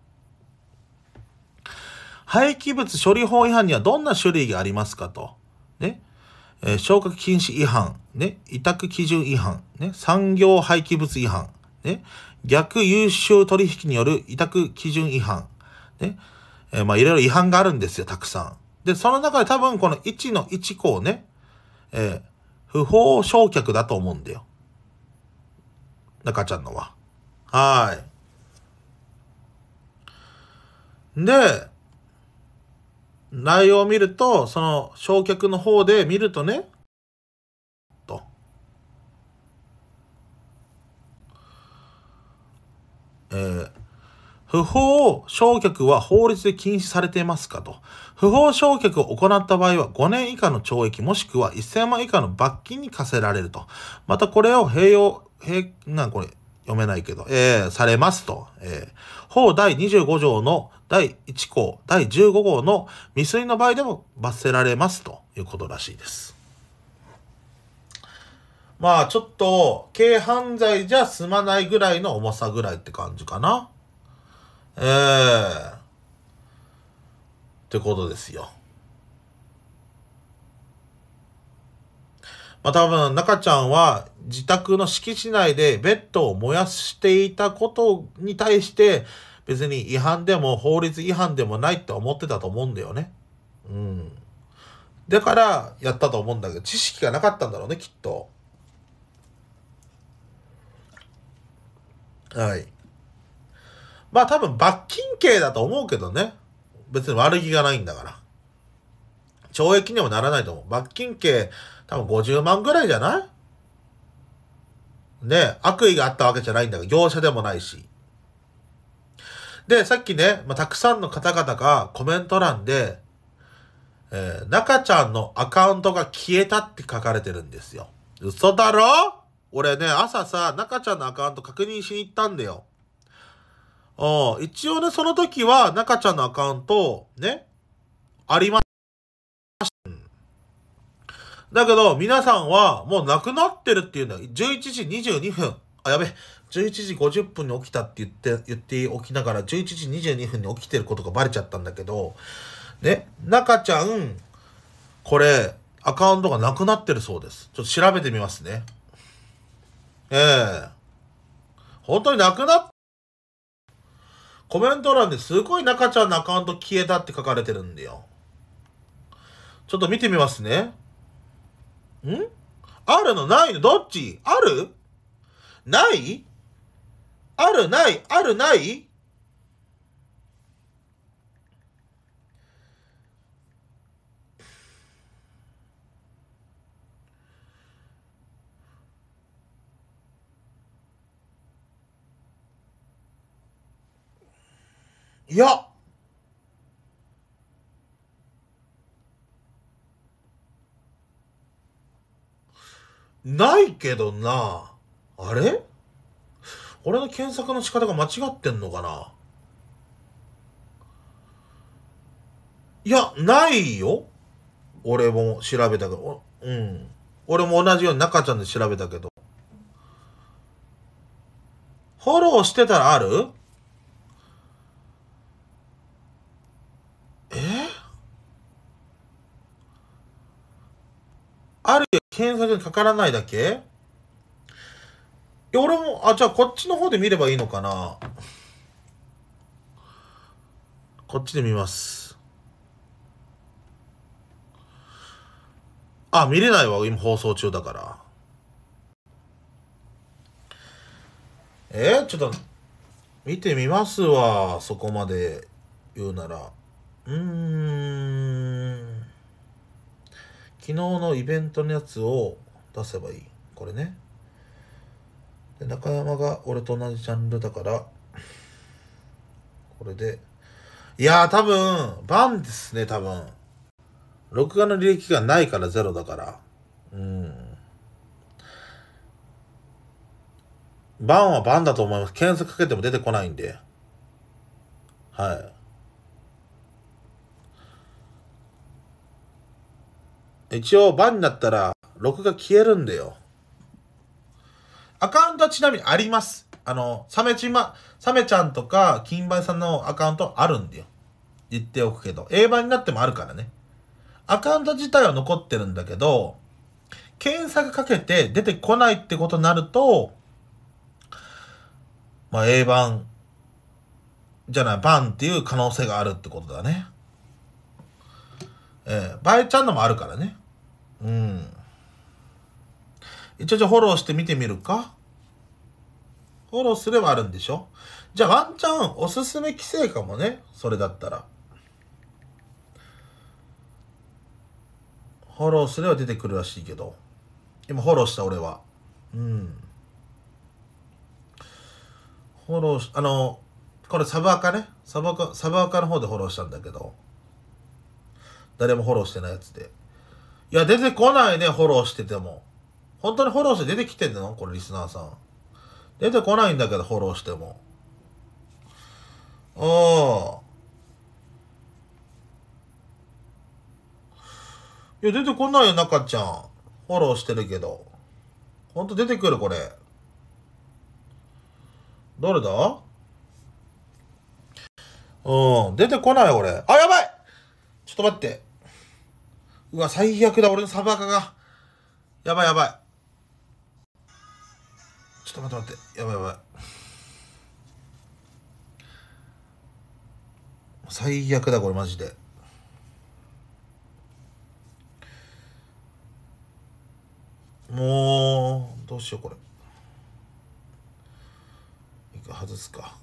廃棄物処理法違反にはどんな種類がありますかと。ね。えー、消化禁止違反、ね、委託基準違反、ね、産業廃棄物違反、ね、逆優秀取引による委託基準違反、ね、えー、まあいろいろ違反があるんですよ、たくさん。で、その中で多分この1の1項をね、えー、不法焼却だと思うんだよ。中ちゃんのは。はい。で、内容を見ると、その焼却の方で見るとね、えー、不法焼却は法律で禁止されていますかと。不法焼却を行った場合は5年以下の懲役もしくは1000万以下の罰金に課せられると。またこれを併用、併、なこれ、読めないけど、えー、されますと。えー、法第25条の第1項、第15号の未遂の場合でも罰せられますということらしいです。まあちょっと、軽犯罪じゃ済まないぐらいの重さぐらいって感じかな。ええー、ってことですよ。まあ多分、中ちゃんは自宅の敷地内でベッドを燃やしていたことに対して、別に違反でも法律違反でもないって思ってたと思うんだよね。うん。だから、やったと思うんだけど、知識がなかったんだろうね、きっと。はい。まあ多分罰金刑だと思うけどね。別に悪気がないんだから。懲役にもならないと思う。罰金刑多分50万ぐらいじゃないね悪意があったわけじゃないんだが、業者でもないし。で、さっきね、まあ、たくさんの方々がコメント欄で、えー、中ちゃんのアカウントが消えたって書かれてるんですよ。嘘だろ俺ね、朝さ、中ちゃんのアカウント確認しに行ったんだよ。う一応ね、その時は、中ちゃんのアカウント、ね、ありました。だけど、皆さんは、もうなくなってるっていうんだよ。11時22分。あ、やべ。11時50分に起きたって言って、言っておきながら、11時22分に起きてることがバレちゃったんだけど、ね、中ちゃん、これ、アカウントがなくなってるそうです。ちょっと調べてみますね。ええ本当になくなっコメント欄ですごい中ちゃんのアカウント消えたって書かれてるんだよ。ちょっと見てみますね。んあるのないのどっちあるないあるないあるないいやないけどな。あれ俺の検索の仕方が間違ってんのかないや、ないよ。俺も調べたけど。うん。俺も同じように中ちゃんで調べたけど。フォローしてたらあるあるいは検索にかからないだけ俺も、あ、じゃあこっちの方で見ればいいのかなこっちで見ます。あ、見れないわ。今放送中だから。えー、ちょっと、見てみますわ。そこまで言うなら。うーん。昨日のイベントのやつを出せばいい。これね。で中山が俺と同じジャンルだから、これで。いやー多分、バンですね、多分。録画の履歴がないからゼロだから。うん。バンはバンだと思います。検索かけても出てこないんで。はい。一応、番になったら、録画消えるんだよ。アカウントはちなみにあります。あの、サメちま、サメちゃんとか、金馬さんのアカウントあるんだよ。言っておくけど。A 版になってもあるからね。アカウント自体は残ってるんだけど、検索かけて出てこないってことになると、まあ A 版じゃない、版っていう可能性があるってことだね。えー、バイちゃんのもあるからね。うん一応じゃあフォローして見てみるかフォローすればあるんでしょじゃあワンチャンおすすめ規制かもねそれだったらフォローすれば出てくるらしいけど今フォローした俺はうんフォローしあのこれサブアカねサブアカサブアカの方でフォローしたんだけど誰もフォローしてないやつでいや、出てこないね、フォローしてても。本当にフォローして出てきてんのこれ、リスナーさん。出てこないんだけど、フォローしても。うん。いや、出てこないよ、中ちゃん。フォローしてるけど。ほんと出てくる、これ。誰だうん、出てこない、俺。あ、やばいちょっと待って。うわ、最悪だ、俺のサバカが。やばいやばい。ちょっと待って待って。やばいやばい。最悪だ、これマジで。もう、どうしよう、これ。外すか。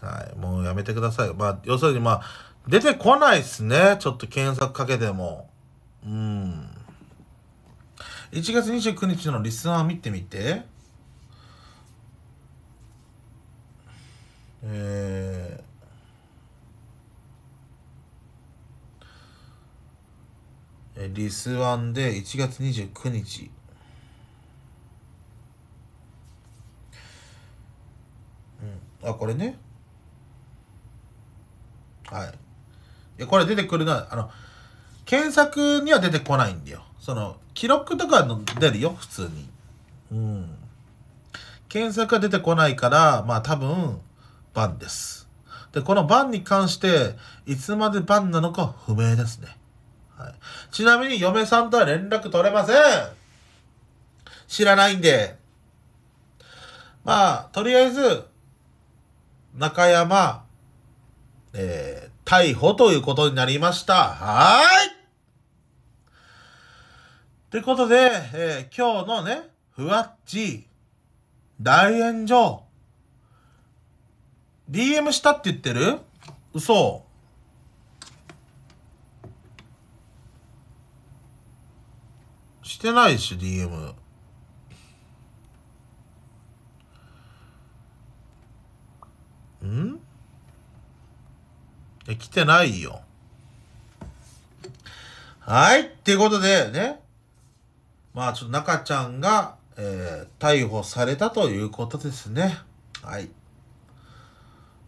はい。もうやめてください。まあ、要するにまあ、出てこないっすね。ちょっと検索かけても。うん。1月29日のリスナー見てみて。えー。リスワンで1月29日。うん、あ、これね。はい。これ出てくるのは、あの、検索には出てこないんだよ。その、記録とかの出るよ、普通に。うん。検索が出てこないから、まあ多分、バンです。で、このバンに関して、いつまでバンなのか不明ですね。はい。ちなみに、嫁さんとは連絡取れません知らないんで。まあ、とりあえず、中山、えー、逮捕ということになりました。はーいということで、えー、今日のね、ふわっち、大炎上、DM したって言ってる嘘。してないし、DM。んでてないよ。はい。っていうことでね。まあ、ちょっと中ちゃんが、えー、逮捕されたということですね。はい。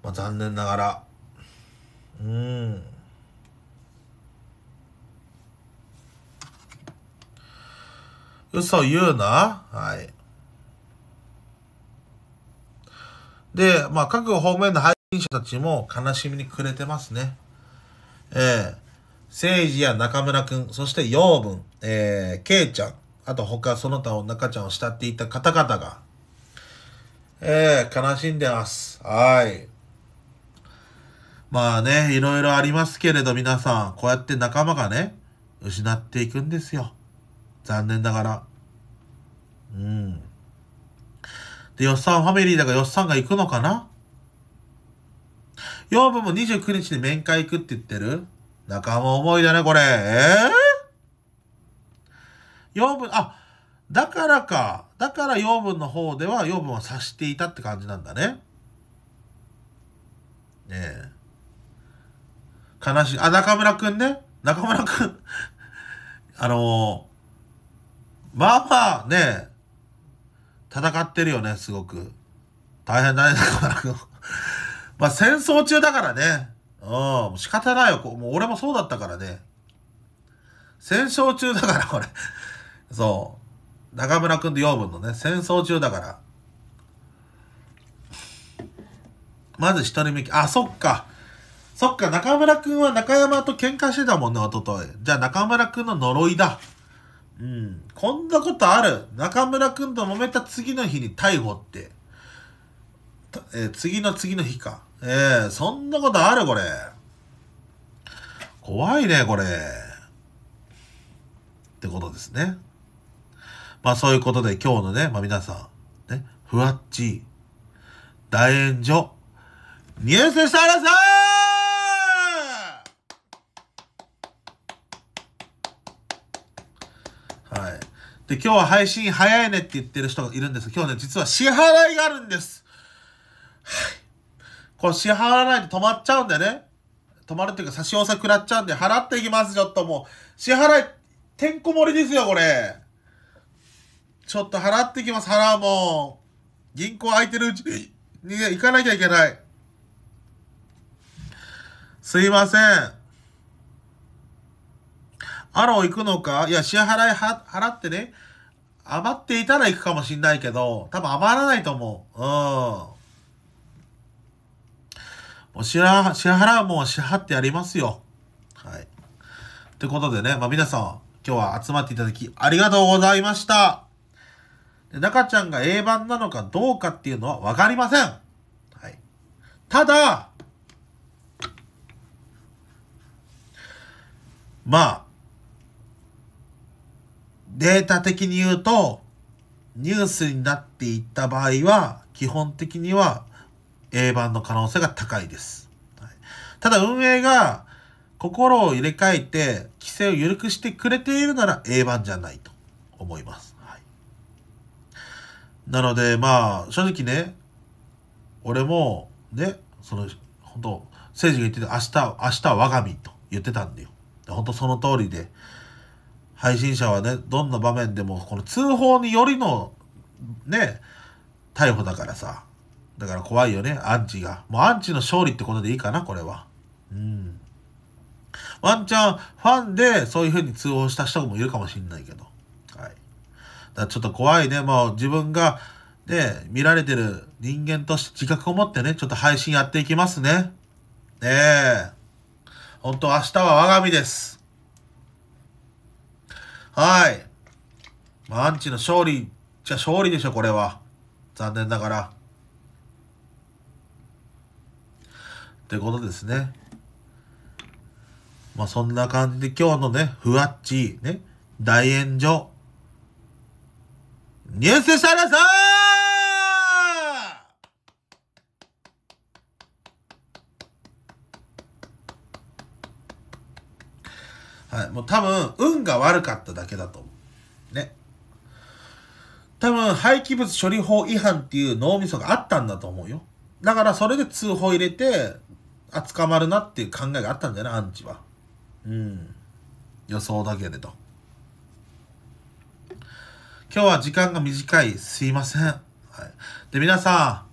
まあ、残念ながら。うん。嘘言うな。はい。で、まあ、各方面の配信者たちも悲しみに暮れてますね。えー、聖治や中村くん、そして養分、えー、ケイちゃん、あと他その他を中ちゃんを慕っていた方々が、えー、悲しんでます。はい。まあね、いろいろありますけれど皆さん、こうやって仲間がね、失っていくんですよ。残念ながら。うん。で、よっさんファミリーだからよっさんが行くのかな養分も29日に面会行くって言ってる仲間思いだね、これ。えー、養分、あ、だからか。だから養分の方では養分は察していたって感じなんだね。ねえ。悲しい。あ、中村くんね。中村くん あのー、まあまあね、戦ってるよね、すごく。大変だね、中村くん。まあ戦争中だからね。うん、仕方ないよ。もう俺もそうだったからね。戦争中だから、これ。そう。中村くんと養分のね、戦争中だから。まず一人目、あ、そっか。そっか、中村くんは中山と喧嘩してたもんね、おととい。じゃあ中村くんの呪いだ。うん。こんなことある。中村くんと揉めた次の日に逮捕って。えー、次の次の日か。ええー、そんなことあるこれ。怖いね、これ。ってことですね。まあそういうことで今日のね、まあ皆さん、ね、ふわっち、大炎上、ニュースしたらさはい。で、今日は配信早いねって言ってる人がいるんです今日ね、実は支払いがあるんです。はい。これ支払わないと止まっちゃうんでね。止まるっていうか差し押さ食らっちゃうんで、払っていきます、ちょっともう。支払い、てんこ盛りですよ、これ。ちょっと払ってきます、払うもん。銀行空いてるうちに、ね、行かなきゃいけない。すいません。アロー行くのかいや、支払いは払ってね。余っていたら行くかもしんないけど、多分余らないと思う。うん。もう支払、支払はもう支払ってやりますよ。はい。ということでね、まあ皆さん、今日は集まっていただきありがとうございました。で中ちゃんが A 版なのかどうかっていうのはわかりません。はい。ただ、まあ、データ的に言うと、ニュースになっていった場合は、基本的には A 版の可能性が高いです。はい、ただ運営が心を入れ替えて規制を緩くしてくれているなら A 版じゃないと思います。はい、なのでまあ正直ね、俺もね、その本当政治が言ってた明日、明日は我が身と言ってたんだよ。本当その通りで、配信者はね、どんな場面でもこの通報によりのね、逮捕だからさ、だから怖いよね、アンチが。もうアンチの勝利ってことでいいかな、これは。うん。ワンチャン、ファンでそういう風に通報した人もいるかもしんないけど。はい。だちょっと怖いね。もう自分が、ね、見られてる人間として自覚を持ってね、ちょっと配信やっていきますね。ねえ。ほんと明日は我が身です。はい。アンチの勝利じゃ勝利でしょ、これは。残念ながら。ってことですね。まあそんな感じで今日のね、ふわっち、ね、大炎上、ニュースシャラさんはい。もう多分、運が悪かっただけだと思う。ね。多分、廃棄物処理法違反っていう脳みそがあったんだと思うよ。だから、それで通報入れて、あ捕まるなっていう考えがあったんだよねアンチはうん予想だけれど今日は時間が短いすいません、はい、で皆さ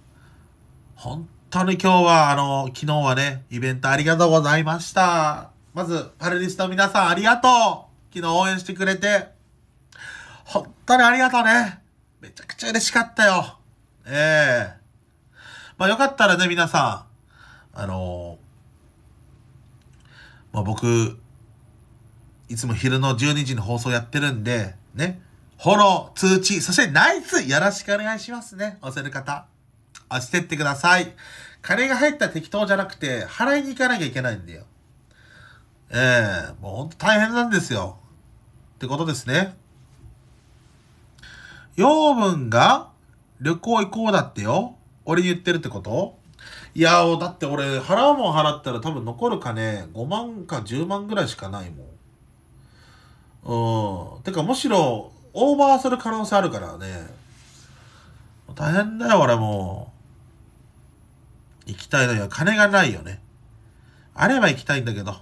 ん本当に今日はあの昨日はねイベントありがとうございましたまずパルリストの皆さんありがとう昨日応援してくれて本当にありがとうねめちゃくちゃ嬉しかったよええー、まあよかったらね皆さんあのまあ、僕、いつも昼の12時に放送やってるんで、ね、フォロー、通知、そしてナイスよろしくお願いしますね。押せる方。押してってください。金が入ったら適当じゃなくて、払いに行かなきゃいけないんだよ。ええー、もうほんと大変なんですよ。ってことですね。養分が旅行行こうだってよ。俺に言ってるってこといやだって俺、払うもん払ったら多分残る金、5万か10万ぐらいしかないもん。うん。てか、むしろ、オーバーする可能性あるからね。大変だよ、俺もう。行きたいのよ。金がないよね。あれば行きたいんだけど。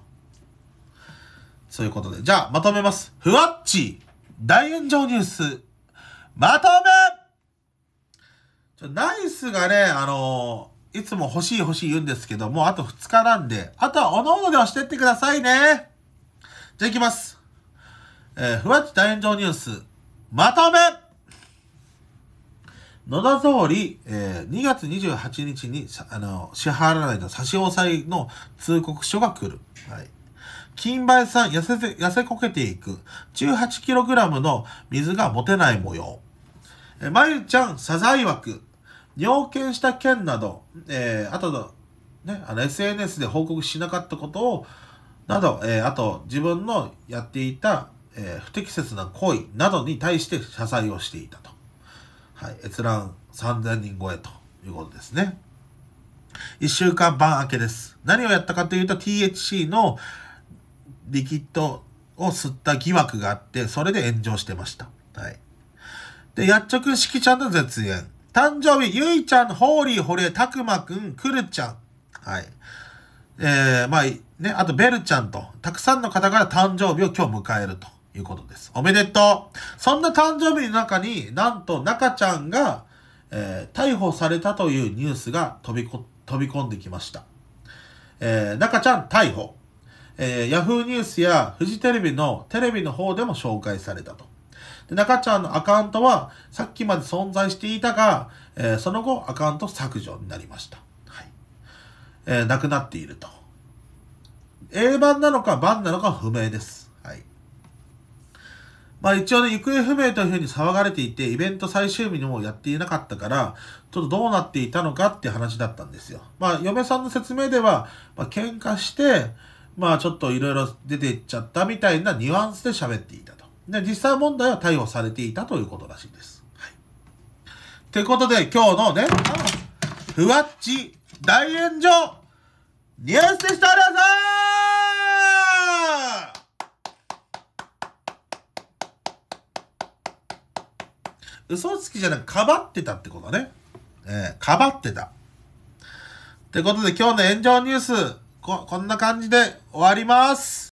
そういうことで。じゃあ、まとめます。ふわっち大炎上ニュースまとめナイスがね、あのいつも欲しい欲しい言うんですけど、もうあと2日なんで、あとはおのおので押してってくださいね。じゃあ行きます。えー、ふわっち大炎上ニュース、まとめ野田総理、えー、2月28日に、あの、支払われた差し押さえの通告書が来る。はい。金梅さん、痩せ、痩せこけていく。18kg の水が持てない模様。えー、まゆちゃん、謝罪枠。要件した件など、えー、あとの、ね、あの SNS で報告しなかったことを、など、えー、あと自分のやっていた、えー、不適切な行為などに対して謝罪をしていたと。はい、閲覧3000人超えということですね。一週間晩明けです。何をやったかというと THC のリキッドを吸った疑惑があって、それで炎上してました。はい。で、薬し式ちゃんの絶縁。誕生日、ゆいちゃん、ホーリー、ホレ、たくまくん、くるちゃん。はい。えー、まあ、ね、あと、ベルちゃんと、たくさんの方から誕生日を今日迎えるということです。おめでとうそんな誕生日の中に、なんと、中ちゃんが、えー、逮捕されたというニュースが飛びこ、飛び込んできました。えー、中ちゃん逮捕。えー、ヤフーニュースやフジテレビのテレビの方でも紹介されたと。で、中ちゃんのアカウントは、さっきまで存在していたが、えー、その後、アカウント削除になりました。はい。えー、なくなっていると。A 版なのか、版なのか不明です。はい。まあ一応ね、行方不明というふうに騒がれていて、イベント最終日にもやっていなかったから、ちょっとどうなっていたのかって話だったんですよ。まあ嫁さんの説明では、まあ喧嘩して、まあちょっといろいろ出ていっちゃったみたいなニュアンスで喋っていたと。で、実際問題は逮捕されていたということらしいです。はい。ってことで、今日のね、ふわっち大炎上ニュースでした皆さん嘘つきじゃなくかばってたってことね。えー、かばってた。ってことで今日の炎上ニュース、こ、こんな感じで終わります。